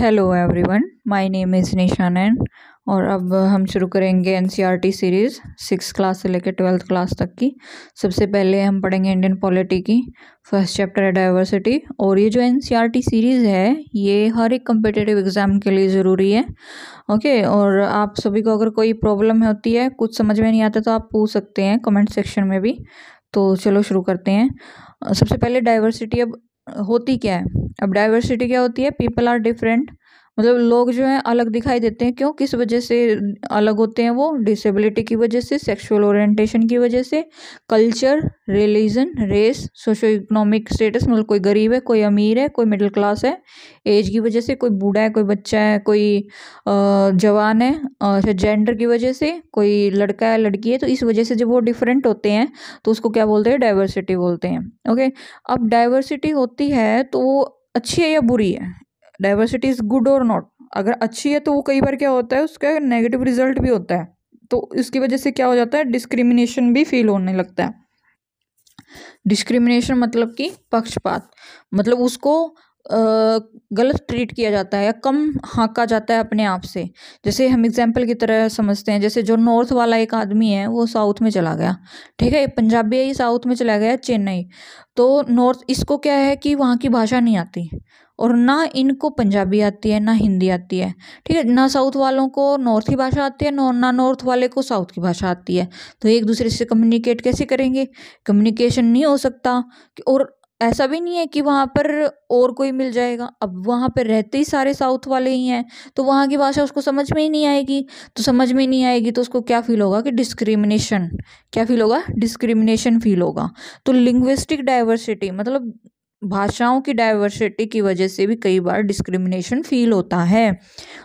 hello everyone my name is एन और अब हम शुरू करेंगे एनसीईआरटी सीरीज़ सिक्स क्लास से लेकर ट्वेल्थ क्लास तक की सबसे पहले हम पढ़ेंगे इंडियन पॉलिटी की फर्स्ट चैप्टर है डाइवर्सिटी और ये जो एनसीईआरटी सीरीज़ e है ये हर एक कम्पिटेटिव एग्ज़ाम के लिए ज़रूरी है ओके और आप सभी को अगर कोई प्रॉब्लम होती है कुछ समझ में नहीं आता तो आप पूछ सकते हैं कमेंट सेक्शन में भी तो चलो शुरू करते हैं सबसे पहले डाइवर्सिटी अब होती क्या है अब डाइवर्सिटी क्या होती है पीपल आर डिफरेंट मतलब लोग जो हैं अलग दिखाई देते हैं क्यों किस वजह से अलग होते हैं वो डिसेबिलिटी की वजह से सेक्सुअल ओरिएंटेशन की वजह से culture religion race socio economic status मतलब कोई गरीब है कोई अमीर है कोई मिडिल क्लास है एज की वजह से कोई बूढ़ा है कोई बच्चा है कोई जवान है अच्छा जेंडर की वजह से कोई लड़का है लड़की है तो इस वजह से जब वो डिफरेंट होते हैं तो उसको क्या बोलते हैं डाइवर्सिटी बोलते हैं ओके अब डाइवर्सिटी होती है तो वो अच्छी है या बुरी है diversity is good or not अगर अच्छी है तो वो कई बार क्या होता है उसका नेगेटिव रिजल्ट भी होता है तो इसकी वजह से क्या हो जाता है डिस्क्रिमिनेशन भी फील होने लगता है डिस्क्रिमिनेशन मतलब कि पक्षपात मतलब उसको गलत ट्रीट किया जाता है या कम हाँका जाता है अपने आप से जैसे हम एग्जाम्पल की तरह समझते हैं जैसे जो नॉर्थ वाला एक आदमी है वो साउथ में चला गया ठीक है पंजाबी है ये साउथ में चला गया चेन्नई तो नॉर्थ इसको क्या है कि वहाँ की भाषा नहीं आती और ना इनको पंजाबी आती है ना हिंदी आती है ठीक है ना साउथ वालों को नॉर्थ की भाषा आती है ना नॉर्थ वाले को साउथ की भाषा आती है तो एक दूसरे से कम्युनिकेट कैसे करेंगे कम्युनिकेशन नहीं हो सकता और ऐसा भी नहीं है कि वहाँ पर और कोई मिल जाएगा अब वहाँ पर रहते ही सारे साउथ वाले ही हैं तो वहाँ की भाषा उसको समझ में ही नहीं आएगी तो समझ में नहीं आएगी तो उसको क्या फील होगा कि डिस्क्रिमिनेशन क्या फील होगा डिस्क्रिमिनेशन फील होगा तो लिंग्विस्टिक डाइवर्सिटी मतलब भाषाओं की डाइवर्सिटी की वजह से भी कई बार डिस्क्रिमिनेशन फील होता है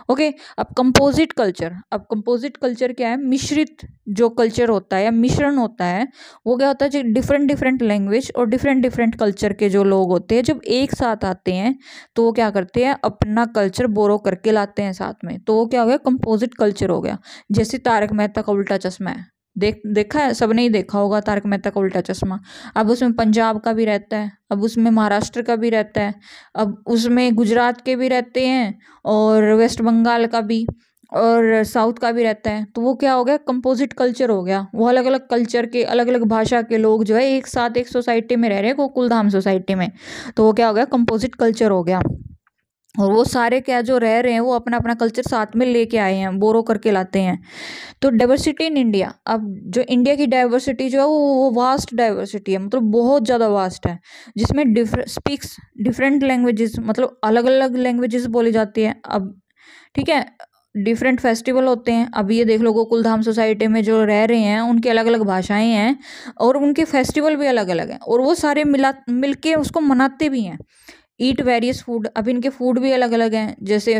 ओके अब कंपोजिट कल्चर अब कंपोजिट कल्चर क्या है मिश्रित जो कल्चर होता है या मिश्रण होता है वो क्या होता है डिफरेंट डिफरेंट लैंग्वेज और डिफरेंट डिफरेंट कल्चर के जो लोग होते हैं जब एक साथ आते हैं तो वो क्या करते हैं अपना कल्चर बोरो करके लाते हैं साथ में तो वो क्या हो गया कंपोजिट कल्चर हो गया जैसे तारक मेहता का उल्टा चश्मा है देख देखा है सब ही देखा होगा तारक मेहता का उल्टा चश्मा अब उसमें पंजाब का भी रहता है अब उसमें महाराष्ट्र का भी रहता है अब उसमें गुजरात के भी रहते हैं और वेस्ट बंगाल का भी और साउथ का भी रहता है तो वो क्या हो गया कंपोजिट कल्चर हो गया वो अलग अलग कल्चर के अलग अलग भाषा के लोग जो है एक साथ एक सोसाइटी में रह रहे हैं गोकुलधाम सोसाइटी में तो वो क्या हो गया कंपोजिट कल्चर हो गया और वो सारे क्या जो रह रहे हैं वो अपना अपना कल्चर साथ में लेके आए हैं बोरो करके लाते हैं तो डाइवर्सिटी इन इंडिया अब जो इंडिया की डाइवर्सिटी जो है वो वो वास्ट डाइवर्सिटी है मतलब बहुत ज़्यादा वास्ट है जिसमें डिफर स्पीक्स डिफरेंट लैंग्वेजेस मतलब अलग अलग लैंग्वेजेस बोली जाती है अब ठीक है डिफरेंट फेस्टिवल होते हैं अब ये देख लो कुलधाम सोसाइटी में जो रह रहे हैं उनकी अलग अलग भाषाएं हैं और उनके फेस्टिवल भी अलग अलग हैं और वो सारे मिला मिल के उसको मनाते भी हैं ईट वेरियस फूड अब इनके फूड भी अलग अलग हैं जैसे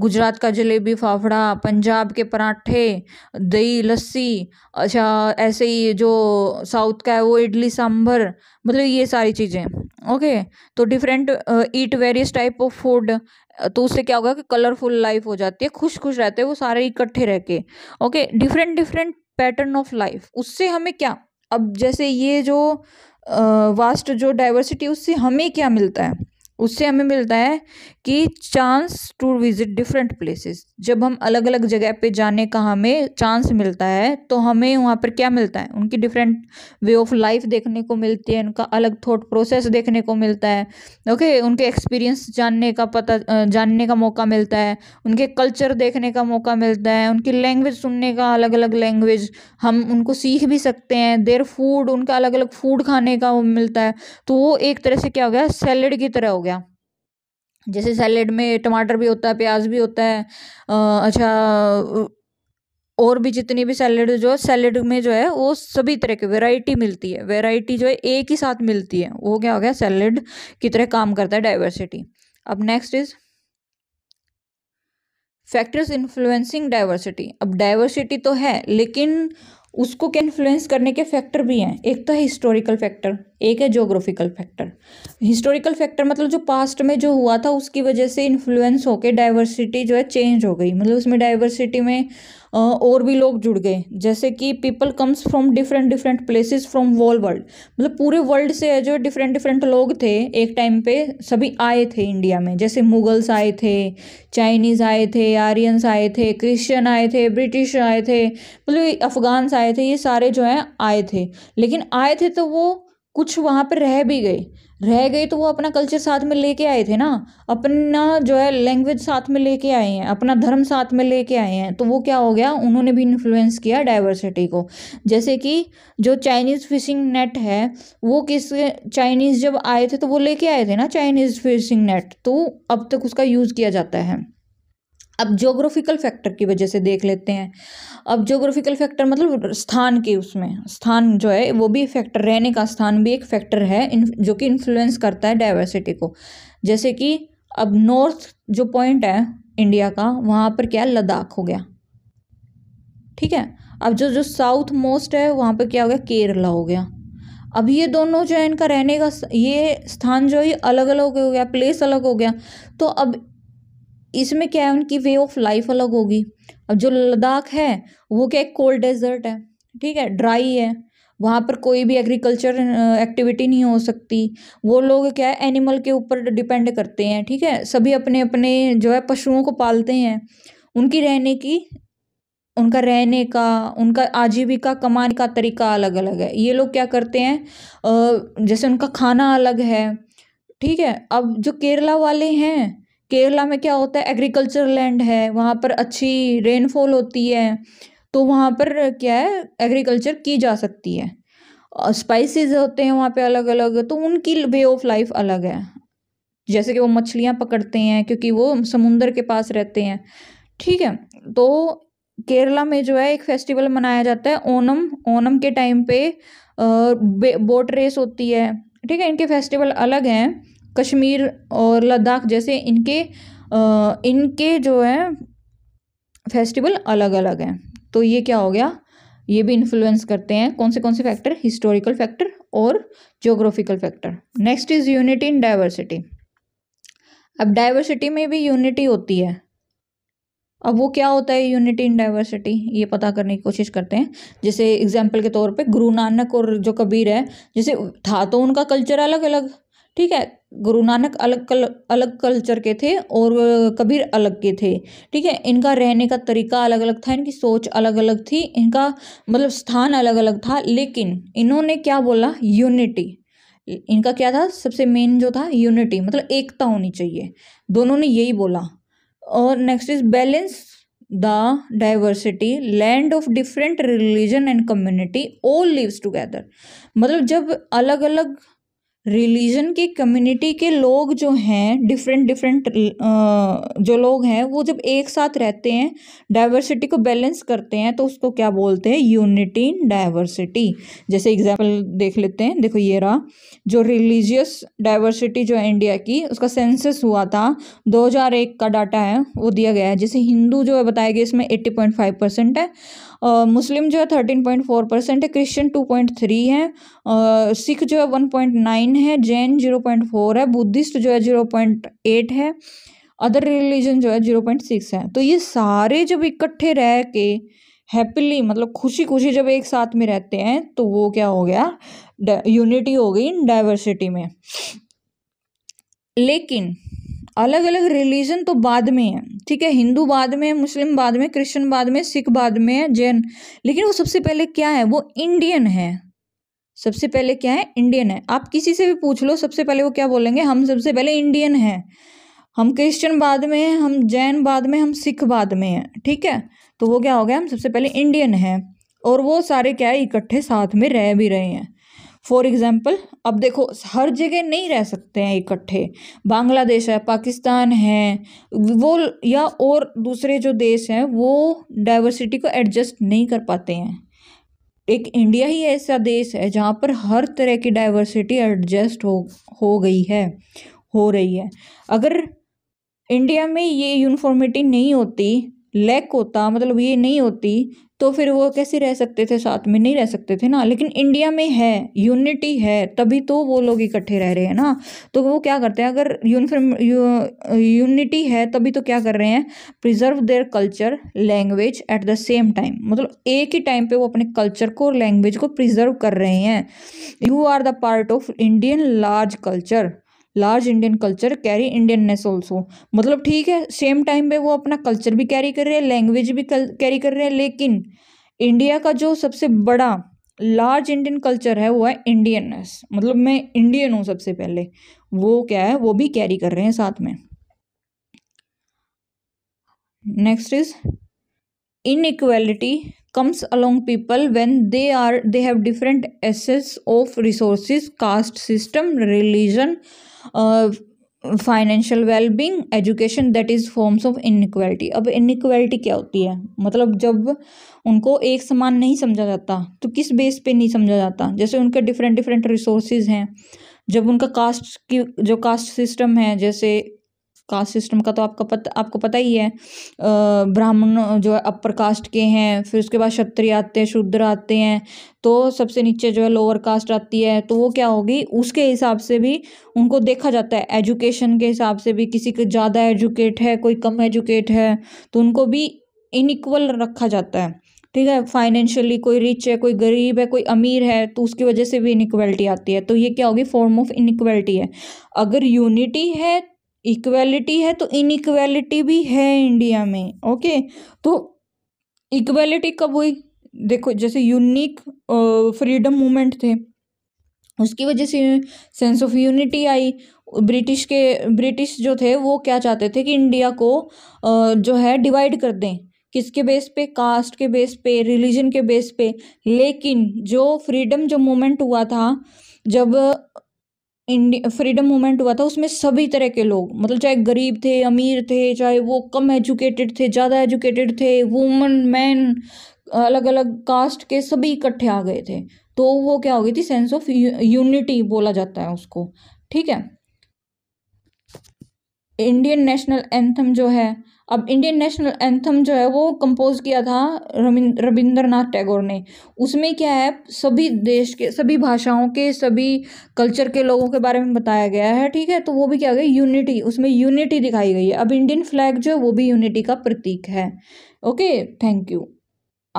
गुजरात का जलेबी फाफड़ा पंजाब के पराठे दही लस्सी अच्छा ऐसे ही जो साउथ का है वो इडली सांभर मतलब ये सारी चीज़ें ओके तो different eat various type of food तो उससे क्या होगा कि कलरफुल लाइफ हो जाती है खुश खुश रहते हैं वो सारे इकट्ठे रह के okay different different pattern of life उससे हमें क्या अब जैसे ये जो वास्ट जो डाइवर्सिटी उससे हमें क्या मिलता है उससे हमें मिलता है कि chance to visit different places जब हम अलग अलग जगह पे जाने का हमें चांस मिलता है तो हमें वहाँ पर क्या मिलता है उनकी डिफरेंट वे ऑफ लाइफ देखने को मिलती है उनका अलग थॉट प्रोसेस देखने को मिलता है ओके okay, उनके एक्सपीरियंस जानने का पता जानने का मौका मिलता है उनके कल्चर देखने का मौका मिलता है उनकी लैंग्वेज सुनने का अलग अलग लैंग्वेज हम उनको सीख भी सकते हैं देर फूड उनका अलग अलग फूड खाने का मिलता है तो वो एक तरह से क्या हो गया सैलड की तरह हो गया जैसे सैलेड में टमाटर भी होता है प्याज भी होता है अच्छा और भी जितनी भी सैलेड जो है सैलेड में जो है वो सभी तरह की वैरायटी मिलती है वैरायटी जो है एक ही साथ मिलती है वो क्या हो गया सैलेड की तरह काम करता है डाइवर्सिटी अब next is factors influencing diversity अब डाइवर्सिटी तो है लेकिन उसको क्या इन्फ्लुएंस करने के फैक्टर भी हैं एक तो है हिस्टोरिकल फैक्टर एक है जोग्राफिकल फैक्टर हिस्टोरिकल फैक्टर मतलब जो पास्ट में जो हुआ था उसकी वजह से इन्फ्लुएंस होकर डाइवर्सिटी जो है चेंज हो गई मतलब उसमें डाइवर्सिटी में और भी लोग जुड़ गए जैसे कि people comes from different different places from whole world मतलब पूरे वर्ल्ड से जो डिफरेंट डिफरेंट लोग थे एक टाइम पे सभी आए थे इंडिया में जैसे मुगल्स आए थे चाइनीज़ आए थे आर्यंस आए थे क्रिश्चियन आए थे ब्रिटिश आए थे मतलब अफगान्स आए थे ये सारे जो हैं आए थे लेकिन आए थे तो वो कुछ वहाँ पर रह भी गए रह गए तो वो अपना कल्चर साथ में लेके आए थे ना अपना जो है लैंग्वेज साथ में लेके आए हैं अपना धर्म साथ में लेके आए हैं तो वो क्या हो गया उन्होंने भी इन्फ्लुएंस किया डाइवर्सिटी को जैसे कि जो चाइनीज़ फिशिंग नेट है वो किस चाइनीज़ जब आए थे तो वो लेके आए थे ना चाइनीज़ फिशिंग नेट तो अब तक उसका यूज़ किया जाता है अब जोग्राफिकल फैक्टर की वजह से देख लेते हैं अब जोग्राफिकल फैक्टर मतलब स्थान के उसमें स्थान जो है वो भी फैक्टर रहने का स्थान भी एक फैक्टर है जो कि इन्फ्लुएंस करता है डाइवर्सिटी को जैसे कि अब नॉर्थ जो पॉइंट है इंडिया का वहाँ पर क्या लद्दाख हो गया ठीक है अब जो जो साउथ मोस्ट है वहाँ पर क्या हो गया केरला हो गया अब ये दोनों जो है इनका रहने का ये स्थान जो है अलग अलग हो गया प्लेस अलग हो गया तो अब इसमें क्या है उनकी वे ऑफ लाइफ अलग होगी अब जो लद्दाख है वो क्या एक कोल्ड डेजर्ट है ठीक है ड्राई है वहाँ पर कोई भी एग्रीकल्चर एक्टिविटी नहीं हो सकती वो लोग क्या है एनिमल के ऊपर डिपेंड करते हैं ठीक है सभी अपने अपने जो है पशुओं को पालते हैं उनकी रहने की उनका रहने का उनका आजीविका कमाने का तरीका अलग अलग है ये लोग क्या करते हैं जैसे उनका खाना अलग है ठीक है अब जो केरला वाले हैं केरला में क्या होता है एग्रीकल्चर लैंड है वहाँ पर अच्छी रेनफॉल होती है तो वहाँ पर क्या है एग्रीकल्चर की जा सकती है स्पाइसेस होते हैं वहाँ पे अलग अलग तो उनकी वे ऑफ लाइफ अलग है जैसे कि वो मछलियाँ पकड़ते हैं क्योंकि वो समुंदर के पास रहते हैं ठीक है तो केरला में जो है एक फेस्टिवल मनाया जाता है ओनम ओनम के टाइम पे बोट रेस होती है ठीक है इनके फेस्टिवल अलग हैं कश्मीर और लद्दाख जैसे इनके इनके जो है फेस्टिवल अलग अलग हैं तो ये क्या हो गया ये भी इन्फ्लुएंस करते हैं कौन से कौन से फैक्टर हिस्टोरिकल फैक्टर और geographical factor next is unity in diversity अब डाइवर्सिटी में भी यूनिटी होती है अब वो क्या होता है यूनिटी इन डाइवर्सिटी ये पता करने की कोशिश करते हैं जैसे एग्जाम्पल के तौर पे गुरु नानक और जो कबीर है जैसे था तो उनका कल्चर अलग अलग ठीक है गुरु नानक अलग कल अलग कल्चर के थे और कबीर अलग के थे ठीक है इनका रहने का तरीका अलग अलग था इनकी सोच अलग अलग थी इनका मतलब स्थान अलग अलग था लेकिन इन्होंने क्या बोला यूनिटी इनका क्या था सबसे मेन जो था यूनिटी मतलब एकता होनी चाहिए दोनों ने यही बोला और next is balance the diversity land of different religion and community all lives together मतलब जब अलग अलग रिलीजन के कम्युनिटी के लोग जो हैं डिफरेंट डिफरेंट जो लोग हैं वो जब एक साथ रहते हैं डाइवर्सिटी को बैलेंस करते हैं तो उसको क्या बोलते हैं यूनिटी इन डाइवर्सिटी जैसे एग्जाम्पल देख लेते हैं देखो ये रहा जो रिलीजियस डाइवर्सिटी जो है इंडिया की उसका सेंसस हुआ था 2001 का डाटा है वो दिया गया है जैसे हिंदू जो है बताया गया इसमें एट्टी परसेंट है मुस्लिम जो है थर्टीन पॉइंट फोर परसेंट है क्रिश्चियन टू पॉइंट थ्री है सिख जो है वन पॉइंट नाइन है जैन जीरो पॉइंट फोर है बुद्धिस्ट जो है जीरो पॉइंट एट है अदर रिलीजन जो है जीरो पॉइंट सिक्स है तो ये सारे जब इकट्ठे रह के हैप्पीली मतलब खुशी खुशी जब एक साथ में रहते हैं तो वो क्या हो गया यूनिटी हो गई इन डाइवर्सिटी में लेकिन अलग अलग रिलीजन तो बाद में है ठीक है हिंदू बाद में मुस्लिम बाद में क्रिश्चियन बाद में सिख बाद में जैन लेकिन वो सबसे पहले क्या है वो इंडियन है सबसे पहले क्या है इंडियन है आप किसी से भी पूछ लो सबसे पहले वो क्या बोलेंगे हम सबसे पहले इंडियन हैं हम क्रिश्चियन बाद में हैं हम जैन बाद में हम सिख बाद में हैं ठीक है तो वो क्या हो गया हम सबसे पहले इंडियन हैं और वो सारे क्या है इकट्ठे साथ में रह भी रहे हैं फॉर एग्ज़ाम्पल अब देखो हर जगह नहीं रह सकते हैं इकट्ठे बांग्लादेश है पाकिस्तान है वो या और दूसरे जो देश हैं वो डाइवर्सिटी को एडजस्ट नहीं कर पाते हैं एक इंडिया ही ऐसा देश है जहाँ पर हर तरह की डाइवर्सिटी एडजस्ट हो हो गई है हो रही है अगर इंडिया में ये यूनिफॉर्मिटी नहीं होती लैक होता मतलब ये नहीं होती तो फिर वो कैसे रह सकते थे साथ में नहीं रह सकते थे ना लेकिन इंडिया में है यूनिटी है तभी तो वो लोग इकट्ठे रह रहे हैं ना तो वो क्या करते हैं अगर यूनिफॉर्म यूनिटी है तभी तो क्या कर रहे हैं preserve their culture language at the same time मतलब एक ही टाइम पे वो अपने कल्चर को और लैंग्वेज को प्रिजर्व कर रहे हैं you are the part of Indian large culture large Indian culture carry Indianness also मतलब ठीक है सेम टाइम पे वो अपना कल्चर भी कैरी कर रहे हैं लैंग्वेज भी कैरी कर रहे हैं लेकिन इंडिया का जो सबसे बड़ा लार्ज इंडियन कल्चर है वो है इंडियननेस मतलब मैं इंडियन हूँ सबसे पहले वो क्या है वो भी कैरी कर रहे हैं साथ में next is inequality comes along people when they are they have different access of resources caste system religion uh, financial wellbeing education that is forms of inequality अब इनक्वालिटी क्या होती है मतलब जब उनको एक समान नहीं समझा जाता तो किस बेस पे नहीं समझा जाता जैसे उनके डिफरेंट डिफरेंट रिसोर्सेज हैं जब उनका कास्ट की जो कास्ट सिस्टम है जैसे कास्ट सिस्टम का तो आपका पता आपको पता ही है ब्राह्मण जो है अपर कास्ट के हैं फिर उसके बाद क्षत्रिय आते हैं शूद्र आते हैं तो सबसे नीचे जो है लोअर कास्ट आती है तो वो क्या होगी उसके हिसाब से भी उनको देखा जाता है एजुकेशन के हिसाब से भी किसी के ज़्यादा एजुकेट है कोई कम एजुकेट है तो उनको भी इनइक्वल रखा जाता है ठीक है फाइनेंशियली कोई रिच है कोई गरीब है कोई अमीर है तो उसकी वजह से भी इनक्वलिटी आती है तो ये क्या होगी फॉर्म ऑफ इनक्वलिटी है अगर यूनिटी है इक्वेलिटी है तो इनइक्वेलिटी भी है इंडिया में ओके तो इक्वेलिटी कब हुई देखो जैसे यूनिक फ्रीडम मूवमेंट थे उसकी वजह से सेंस ऑफ यूनिटी आई ब्रिटिश के ब्रिटिश जो थे वो क्या चाहते थे कि इंडिया को जो है डिवाइड कर दें किसके बेस पे कास्ट के बेस पे रिलीजन के बेस पे लेकिन जो फ्रीडम जो मोमेंट हुआ था जब इंडिया फ्रीडम मूवमेंट हुआ था उसमें सभी तरह के लोग मतलब चाहे गरीब थे अमीर थे चाहे वो कम एजुकेटेड थे ज़्यादा एजुकेटेड थे वुमन मैन अलग अलग कास्ट के सभी इकट्ठे आ गए थे तो वो क्या हो गई थी सेंस ऑफ यूनिटी बोला जाता है उसको ठीक है इंडियन नेशनल एंथम जो है अब इंडियन नेशनल एंथम जो है वो कंपोज किया था रविंद्रनाथ टैगोर ने उसमें क्या है सभी देश के सभी भाषाओं के सभी कल्चर के लोगों के बारे में बताया गया है ठीक है तो वो भी क्या गई यूनिटी उसमें यूनिटी दिखाई गई है अब इंडियन फ्लैग जो है वो भी यूनिटी का प्रतीक है ओके थैंक यू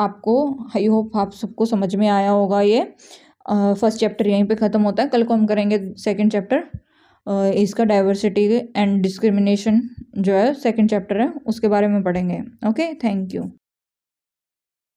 आपको आई होप आप सबको समझ में आया होगा ये फर्स्ट चैप्टर यहीं पे ख़त्म होता है कल को हम करेंगे सेकेंड चैप्टर इसका डाइवर्सिटी एंड डिस्क्रिमिनेशन जो है सेकंड चैप्टर है उसके बारे में पढ़ेंगे ओके थैंक यू